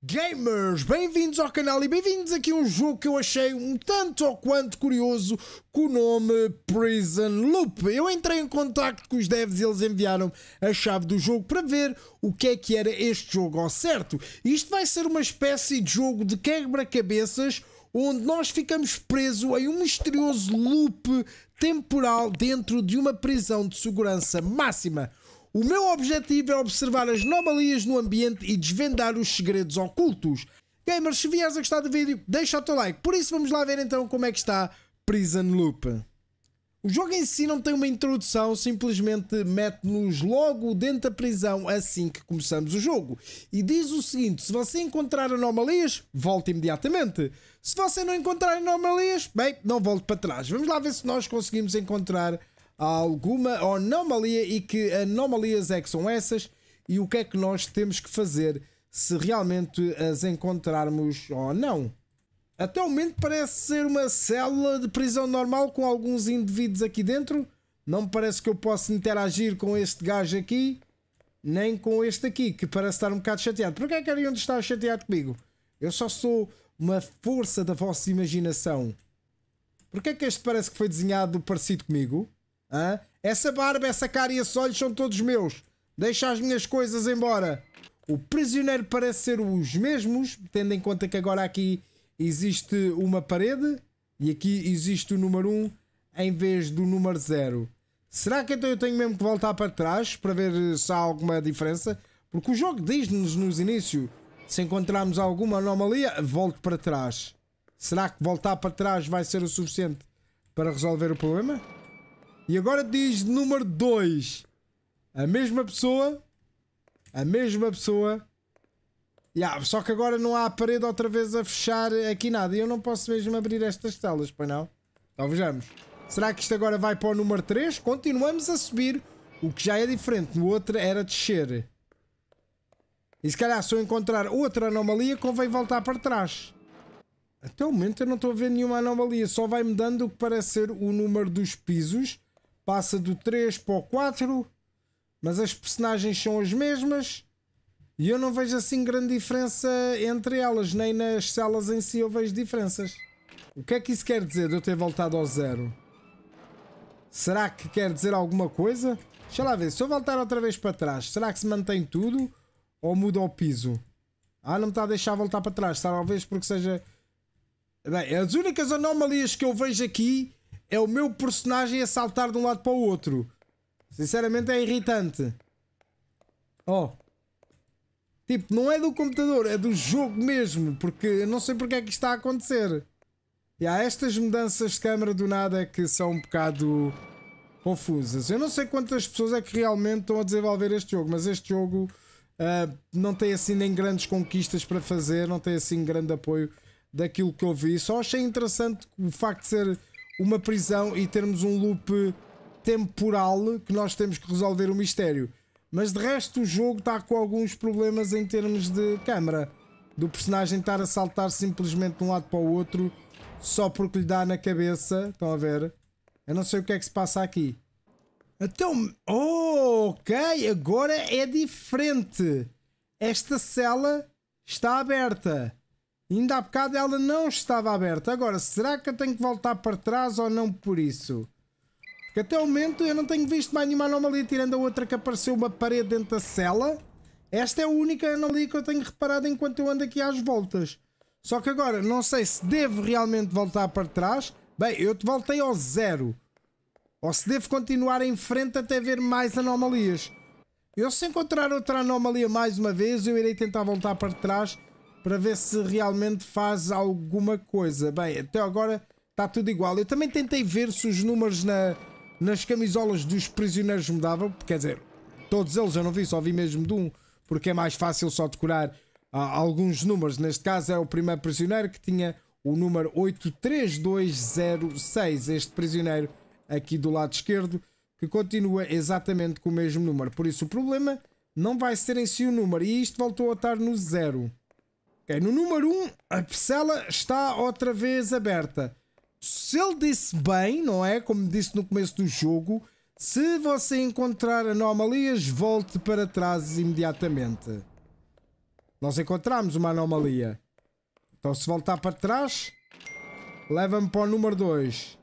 Gamers, bem-vindos ao canal e bem-vindos aqui a um jogo que eu achei um tanto ou quanto curioso com o nome Prison Loop. Eu entrei em contacto com os devs e eles enviaram a chave do jogo para ver o que é que era este jogo ao certo. Isto vai ser uma espécie de jogo de quebra-cabeças onde nós ficamos presos em um misterioso loop temporal dentro de uma prisão de segurança máxima. O meu objetivo é observar as anomalias no ambiente e desvendar os segredos ocultos. Gamers, se vieres a gostar do vídeo, deixa o teu like. Por isso vamos lá ver então como é que está Prison Loop. O jogo em si não tem uma introdução, simplesmente mete-nos logo dentro da prisão assim que começamos o jogo. E diz o seguinte: se você encontrar anomalias, volte imediatamente. Se você não encontrar anomalias, bem, não volte para trás. Vamos lá ver se nós conseguimos encontrar alguma anomalia e que anomalias é que são essas e o que é que nós temos que fazer se realmente as encontrarmos ou não. Até o momento parece ser uma célula de prisão normal com alguns indivíduos aqui dentro. Não me parece que eu possa interagir com este gajo aqui, nem com este aqui, que parece estar um bocado chateado. Porquê é que hariam de estar chateado comigo? Eu só sou uma força da vossa imaginação. Porquê é que este parece que foi desenhado parecido comigo? Essa barba, essa cara e esses olhos são todos meus. Deixa as minhas coisas embora. O prisioneiro parece ser os mesmos, tendo em conta que agora aqui existe uma parede e aqui existe o número 1 em vez do número 0. Será que então eu tenho mesmo que voltar para trás para ver se há alguma diferença? Porque o jogo diz-nos nos início, se encontrarmos alguma anomalia, volto para trás. Será que voltar para trás vai ser o suficiente para resolver o problema? E agora diz número 2. A mesma pessoa. A mesma pessoa. Yeah, só que agora não há a parede outra vez a fechar aqui nada. E eu não posso mesmo abrir estas telas, pois não? Então vejamos. Será que isto agora vai para o número 3? Continuamos a subir. O que já é diferente. No outro era descer. E se calhar se eu encontrar outra anomalia convém voltar para trás. Até o momento eu não estou a ver nenhuma anomalia. Só vai-me dando o que parece ser o número dos pisos passa do 3 para o 4, mas as personagens são as mesmas e eu não vejo assim grande diferença entre elas, nem nas celas em si eu vejo diferenças. O que é que isso quer dizer de eu ter voltado ao zero? Será que quer dizer alguma coisa? Deixa lá ver, se eu voltar outra vez para trás, será que se mantém tudo ou muda o piso? Ah, não me está a deixar voltar para trás, talvez porque seja... Bem, as únicas anomalias que eu vejo aqui é o meu personagem a saltar de um lado para o outro. Sinceramente é irritante. Oh. Tipo, não é do computador, é do jogo mesmo, porque eu não sei porque é que isto está a acontecer. E há estas mudanças de câmera do nada que são um bocado confusas. Eu não sei quantas pessoas é que realmente estão a desenvolver este jogo, mas este jogo uh, não tem assim nem grandes conquistas para fazer, não tem assim grande apoio daquilo que eu vi. Só achei interessante o facto de ser uma prisão e termos um loop temporal que nós temos que resolver o mistério. Mas de resto o jogo está com alguns problemas em termos de câmara. Do personagem estar a saltar simplesmente de um lado para o outro só porque lhe dá na cabeça. Estão a ver? Eu não sei o que é que se passa aqui. Então, oh, ok, agora é diferente. Esta cela está aberta. Ainda há bocado ela não estava aberta. Agora, será que eu tenho que voltar para trás ou não por isso? Porque até o momento eu não tenho visto mais nenhuma anomalia, tirando a outra que apareceu uma parede dentro da cela. Esta é a única anomalia que eu tenho reparado enquanto eu ando aqui às voltas. Só que agora, não sei se devo realmente voltar para trás. Bem, eu te voltei ao zero. Ou se devo continuar em frente até ver mais anomalias. Eu se encontrar outra anomalia mais uma vez, eu irei tentar voltar para trás para ver se realmente faz alguma coisa. Bem, até agora está tudo igual. Eu também tentei ver se os números na, nas camisolas dos prisioneiros mudavam, quer dizer, todos eles eu não vi, só vi mesmo de um, porque é mais fácil só decorar ah, alguns números. Neste caso é o primeiro prisioneiro que tinha o número 83206, este prisioneiro aqui do lado esquerdo, que continua exatamente com o mesmo número. Por isso o problema não vai ser em si o número, e isto voltou a estar no zero no número 1, um, a parcela está outra vez aberta. Se ele disse bem, não é? Como disse no começo do jogo, se você encontrar anomalias, volte para trás imediatamente. Nós encontramos uma anomalia. Então se voltar para trás, leva-me para o número 2.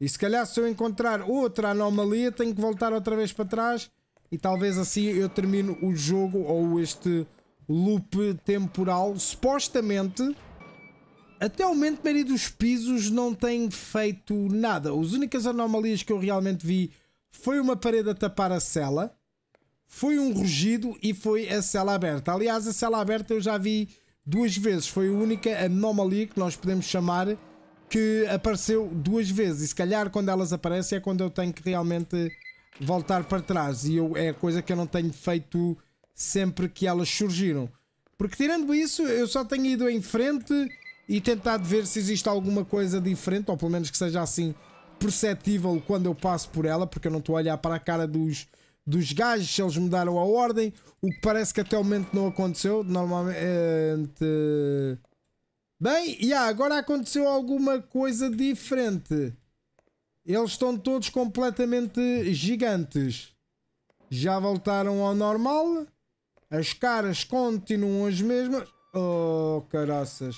E se calhar se eu encontrar outra anomalia, tenho que voltar outra vez para trás. E talvez assim eu termino o jogo ou este loop temporal, supostamente, até o momento, maioria dos pisos não tem feito nada. As únicas anomalias que eu realmente vi foi uma parede a tapar a cela, foi um rugido e foi a cela aberta. Aliás, a cela aberta eu já vi duas vezes. Foi a única anomalia que nós podemos chamar que apareceu duas vezes. E se calhar quando elas aparecem é quando eu tenho que realmente voltar para trás. E eu, é coisa que eu não tenho feito sempre que elas surgiram. Porque tirando isso, eu só tenho ido em frente e tentado ver se existe alguma coisa diferente, ou pelo menos que seja assim perceptível quando eu passo por ela, porque eu não estou a olhar para a cara dos, dos gajos, se eles mudaram a ordem, o que parece que até o momento não aconteceu. Normalmente. Bem, e yeah, agora aconteceu alguma coisa diferente. Eles estão todos completamente gigantes. Já voltaram ao normal. As caras continuam as mesmas. Oh, caraças.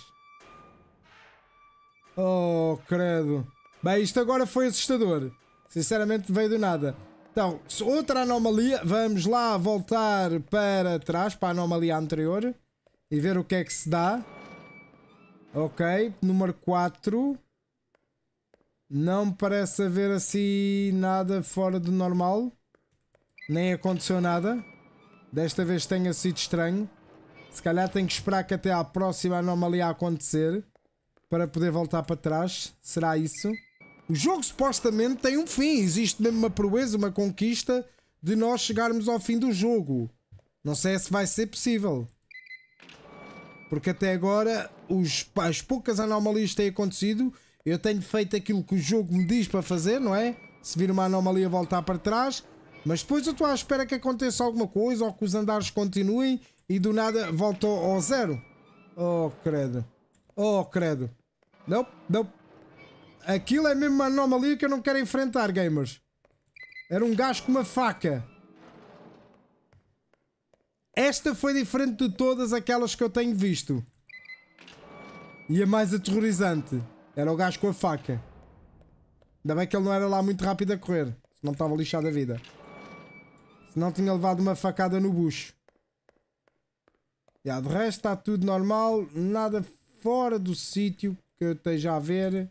Oh, credo. Bem, isto agora foi assustador. Sinceramente, veio do nada. Então, outra anomalia. Vamos lá voltar para trás, para a anomalia anterior. E ver o que é que se dá. Ok, número 4. Não parece haver assim nada fora do normal. Nem aconteceu nada. Desta vez tenha sido estranho. Se calhar tenho que esperar que até à próxima anomalia acontecer para poder voltar para trás. Será isso? O jogo supostamente tem um fim. Existe mesmo uma proeza, uma conquista de nós chegarmos ao fim do jogo. Não sei se vai ser possível. Porque até agora, os, as poucas anomalias têm acontecido, eu tenho feito aquilo que o jogo me diz para fazer, não é? Se vir uma anomalia voltar para trás, mas depois eu estou à espera que aconteça alguma coisa ou que os andares continuem e do nada voltou ao zero. Oh, credo. Oh, credo. Não, não. Aquilo é mesmo uma anomalia que eu não quero enfrentar, gamers. Era um gajo com uma faca. Esta foi diferente de todas aquelas que eu tenho visto. E a mais aterrorizante era o gajo com a faca. Ainda bem que ele não era lá muito rápido a correr. não estava lixado a vida. Se não tinha levado uma facada no bucho. Já, de resto está tudo normal, nada fora do sítio que eu esteja a ver.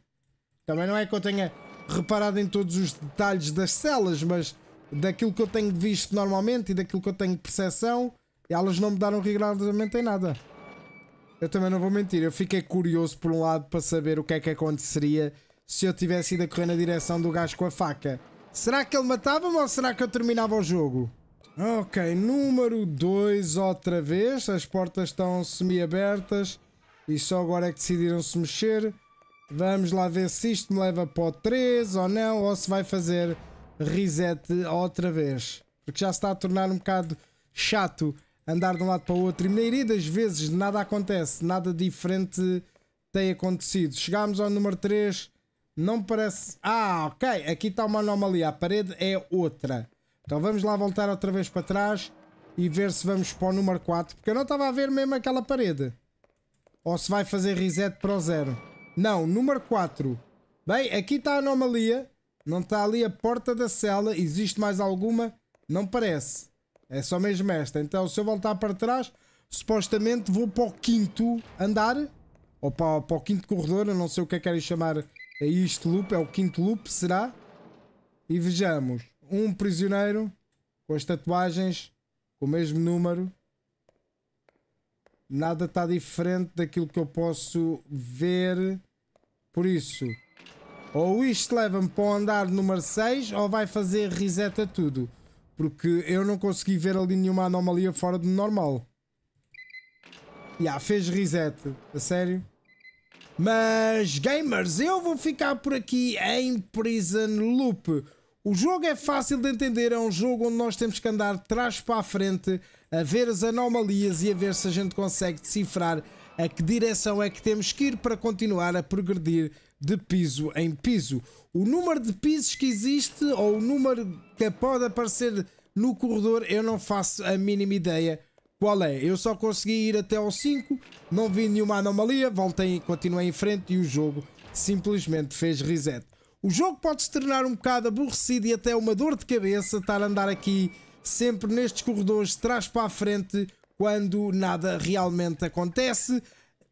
Também não é que eu tenha reparado em todos os detalhes das celas, mas daquilo que eu tenho visto normalmente e daquilo que eu tenho percepção, elas não me deram rigorosamente em nada. Eu também não vou mentir, eu fiquei curioso por um lado para saber o que é que aconteceria se eu tivesse ido a correr na direção do gajo com a faca. Será que ele matava-me ou será que eu terminava o jogo? Ok, número 2 outra vez. As portas estão semi-abertas e só agora é que decidiram se mexer. Vamos lá ver se isto me leva para o 3 ou não, ou se vai fazer reset outra vez. Porque já se está a tornar um bocado chato andar de um lado para o outro. E maioria das vezes nada acontece, nada diferente tem acontecido. Chegámos ao número 3 não parece. Ah, ok. Aqui está uma anomalia. A parede é outra. Então vamos lá voltar outra vez para trás e ver se vamos para o número 4. Porque eu não estava a ver mesmo aquela parede. Ou se vai fazer reset para o zero. Não, número 4. Bem, aqui está a anomalia. Não está ali a porta da cela. Existe mais alguma? Não parece. É só mesmo esta. Então se eu voltar para trás, supostamente vou para o quinto andar. Ou para, para o quinto corredor. Eu não sei o que é que querem chamar Aí este loop é o quinto loop, será? E vejamos, um prisioneiro com as tatuagens, com o mesmo número. Nada está diferente daquilo que eu posso ver. Por isso, ou isto leva-me para o andar número 6 ou vai fazer reset a tudo. Porque eu não consegui ver ali nenhuma anomalia fora do normal. Já yeah, fez reset. A sério? Mas, gamers, eu vou ficar por aqui em Prison Loop. O jogo é fácil de entender, é um jogo onde nós temos que andar de trás para a frente, a ver as anomalias e a ver se a gente consegue decifrar a que direção é que temos que ir para continuar a progredir de piso em piso. O número de pisos que existe ou o número que pode aparecer no corredor, eu não faço a mínima ideia qual é? Eu só consegui ir até ao 5, não vi nenhuma anomalia, voltei, continuei em frente e o jogo simplesmente fez reset. O jogo pode se tornar um bocado aborrecido e até uma dor de cabeça estar a andar aqui sempre nestes corredores de trás para a frente quando nada realmente acontece,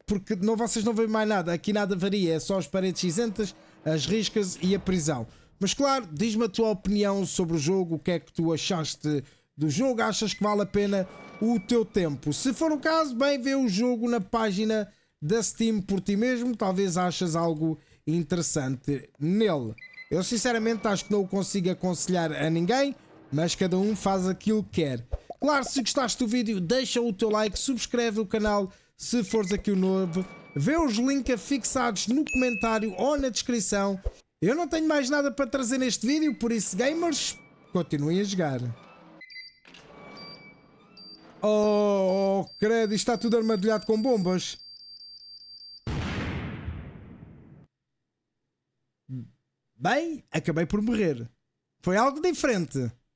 porque não, vocês não veem mais nada, aqui nada varia, é só as paredes isentas, as riscas e a prisão. Mas claro, diz-me a tua opinião sobre o jogo, o que é que tu achaste do jogo, achas que vale a pena o teu tempo. Se for o caso, bem, vê o jogo na página da Steam por ti mesmo, talvez achas algo interessante nele. Eu sinceramente acho que não o consigo aconselhar a ninguém, mas cada um faz aquilo que quer. Claro, se gostaste do vídeo, deixa o teu like, subscreve o canal se fores aqui o novo, vê os links fixados no comentário ou na descrição. Eu não tenho mais nada para trazer neste vídeo, por isso gamers, continuem a jogar. Oh, credo, está tudo armadilhado com bombas. Bem, acabei por morrer. Foi algo diferente.